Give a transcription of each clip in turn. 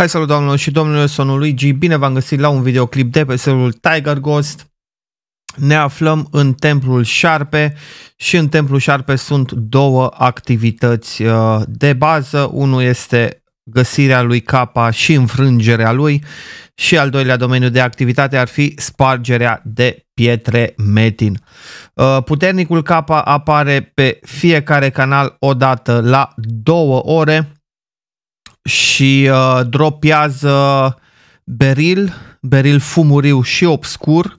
Hai salut doamnelor și domnilor, sunt Luigi, bine v-am găsit la un videoclip de pe serverul Tiger Ghost. Ne aflăm în Templul Șarpe și în Templul Șarpe sunt două activități uh, de bază. Unul este găsirea lui capa și înfrângerea lui și al doilea domeniu de activitate ar fi spargerea de pietre metin. Uh, puternicul capa apare pe fiecare canal odată la două ore și uh, dropează beril, beril fumuriu și obscur,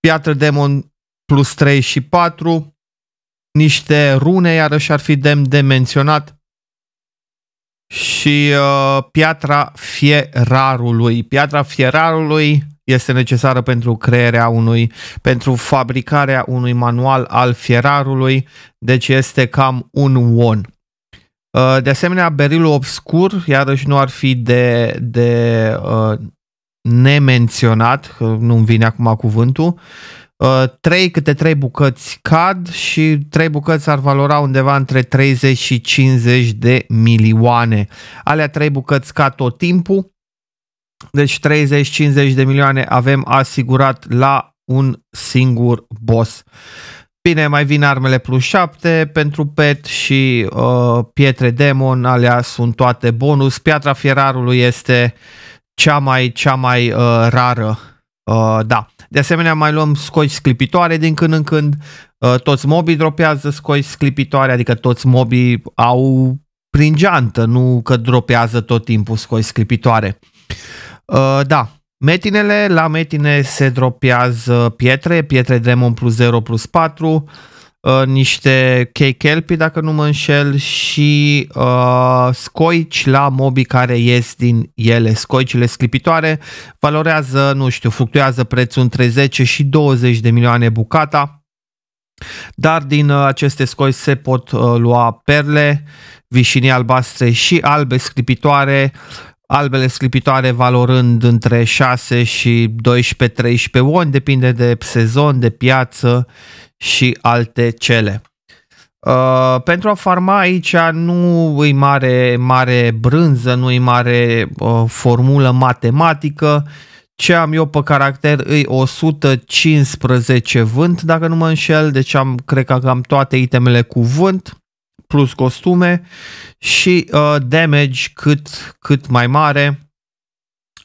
piatră demon plus 3 și 4, niște rune iarăși ar fi demn de menționat și uh, piatra fierarului. Piatra fierarului este necesară pentru crearea unui, pentru fabricarea unui manual al fierarului, deci este cam un won. Uh, de asemenea, berilul obscur, iarăși nu ar fi de, de uh, nemenționat, nu-mi vine acum cuvântul, uh, trei câte trei bucăți cad și trei bucăți ar valora undeva între 30 și 50 de milioane. Alea trei bucăți cad tot timpul, deci 30-50 de milioane avem asigurat la un singur boss. Bine, mai vin armele plus 7 pentru pet și uh, pietre demon, alea sunt toate bonus. Piatra fierarului este cea mai, cea mai uh, rară. Uh, da. De asemenea, mai luăm scoici sclipitoare din când în când. Uh, toți mobii dropează scoici sclipitoare, adică toți mobii au prin geantă, nu că dropează tot timpul scoici sclipitoare. Uh, da, Metinele, la metine se dropează pietre, pietre Demon plus 0 plus 4, uh, niște K-Kelpi dacă nu mă înșel și uh, scoici la mobii care ies din ele. Scoicile sclipitoare valorează, nu știu, fluctuează prețul între 10 și 20 de milioane bucata, dar din uh, aceste scoici se pot uh, lua perle, vișinii albastre și albe sclipitoare, albele sclipitoare valorând între 6 și 12-13 won, depinde de sezon, de piață și alte cele. Uh, pentru a farma aici nu e mare, mare brânză, nu e mare uh, formulă matematică, ce am eu pe caracter îi 115 vânt, dacă nu mă înșel, deci am, cred că am toate itemele cu vânt plus costume și uh, damage cât, cât mai mare.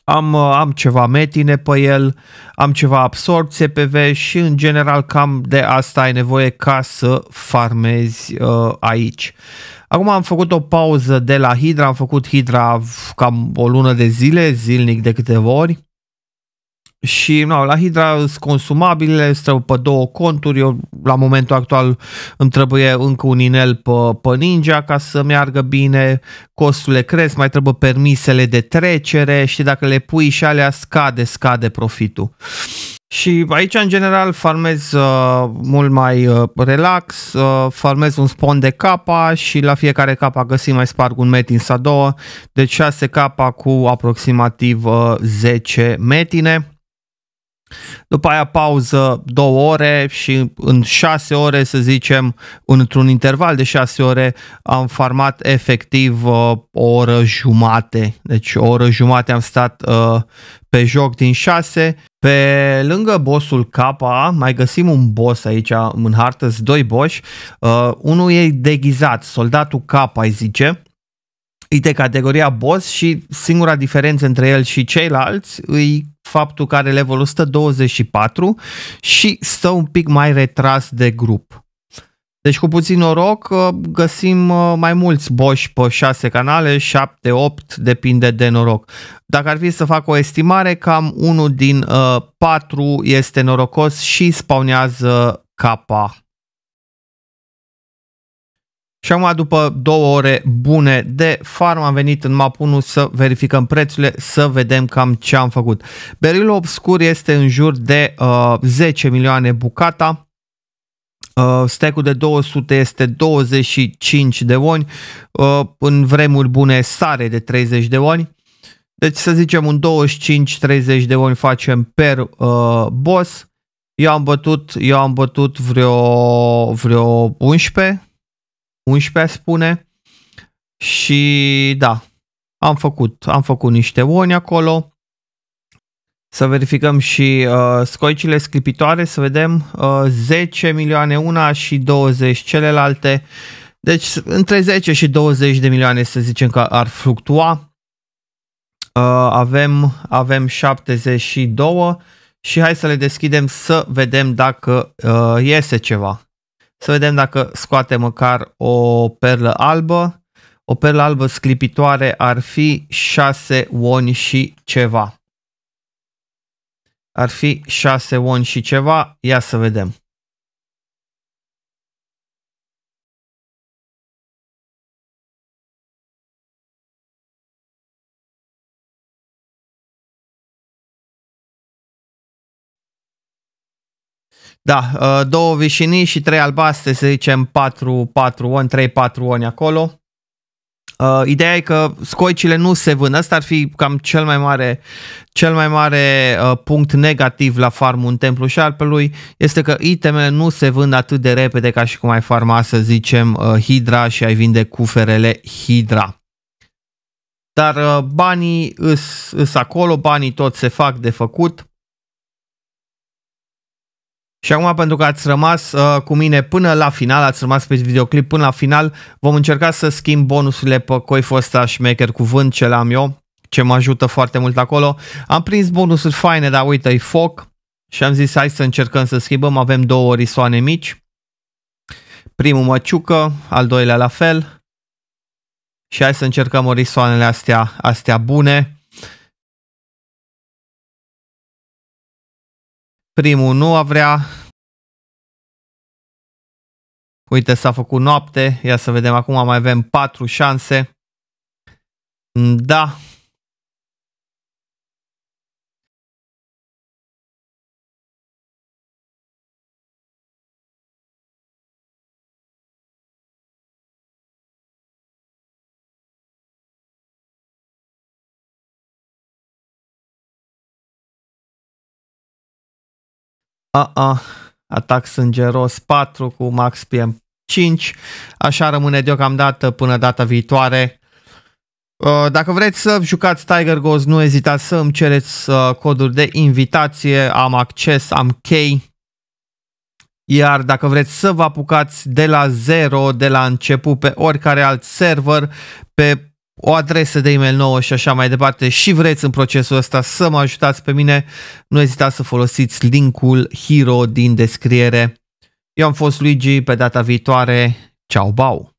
Am, uh, am ceva metine pe el, am ceva absorpție pe și în general cam de asta ai nevoie ca să farmezi uh, aici. Acum am făcut o pauză de la Hydra, am făcut Hydra cam o lună de zile, zilnic de câteva ori și no, la Hydra sunt consumabile, stau pe două conturi, eu la momentul actual îmi trebuie încă un inel pe, pe Ninja ca să meargă bine, costurile cresc, mai trebuie permisele de trecere și dacă le pui și alea scade, scade profitul. Și aici, în general, farmez uh, mult mai uh, relax, uh, farmez un spawn de capa și la fiecare capa găsim mai sparg un metin sau două, deci 6 capa cu aproximativ uh, 10 metine. După aia pauză două ore și în șase ore, să zicem, într-un interval de șase ore, am farmat efectiv uh, o oră jumate. Deci o oră jumate am stat uh, pe joc din șase. Pe lângă bossul K, mai găsim un boss aici în hartă, doi boși. Uh, unul e deghizat, soldatul K, îi zice. E de categoria boss și singura diferență între el și ceilalți îi faptul că are level 124 și stă un pic mai retras de grup. Deci cu puțin noroc uh, găsim uh, mai mulți boși pe 6 canale, 7, 8, depinde de noroc. Dacă ar fi să fac o estimare, cam unul din uh, 4 este norocos și spawnează capa și acum, după două ore bune de farm, am venit în map 1 să verificăm prețurile, să vedem cam ce am făcut. Berilul obscur este în jur de uh, 10 milioane bucata. Uh, stack de 200 este 25 de oni. Uh, în vremuri bune sare de 30 de oni. Deci să zicem un 25-30 de oni facem per uh, boss. Eu am bătut, eu am bătut vreo, vreo 11 11 spune și da, am făcut, am făcut niște oni acolo. Să verificăm și uh, scoicile sclipitoare, să vedem uh, 10 milioane una și 20 celelalte. Deci între 10 și 20 de milioane să zicem că ar fluctua. Uh, avem, avem 72 și hai să le deschidem să vedem dacă uh, iese ceva. Să vedem dacă scoate măcar o perlă albă. O perlă albă sclipitoare ar fi 6 won și ceva. Ar fi 6 won și ceva. Ia să vedem. Da, uh, două vișinii și trei albastre, să zicem 4, 4 oni, 3, 4 oni acolo. Uh, ideea e că scoicile nu se vând. Asta ar fi cam cel mai mare, cel mai mare uh, punct negativ la farmul în Templu Șarpelui, este că itemele nu se vând atât de repede ca și cum ai farma, să zicem, Hydra și ai vinde cuferele Hydra. Dar banii sunt acolo, banii tot se fac de făcut. Și acum, pentru că ați rămas uh, cu mine până la final, ați rămas pe videoclip până la final, vom încerca să schimb bonusurile pe coiful ăsta șmecher cuvânt ce l-am eu, ce mă ajută foarte mult acolo. Am prins bonusuri faine, dar uite, e foc și am zis hai să încercăm să schimbăm, avem două orisoane mici. Primul măciucă, al doilea la fel. Și hai să încercăm orisoanele astea, astea bune. Primul nu a vrea. Uite, s-a făcut noapte. Ia să vedem acum, mai avem patru șanse. Da, A-a, Atac sângeros 4 cu max PM 5. Așa rămâne deocamdată până data viitoare. Uh, dacă vreți să jucați Tiger Ghost, nu ezitați să îmi cereți uh, coduri de invitație, am acces, am key. Iar dacă vreți să vă apucați de la zero, de la început, pe oricare alt server, pe o adresă de e-mail nouă și așa mai departe și vreți în procesul ăsta să mă ajutați pe mine, nu ezitați să folosiți linkul Hero din descriere. Eu am fost Luigi, pe data viitoare, ciao bau!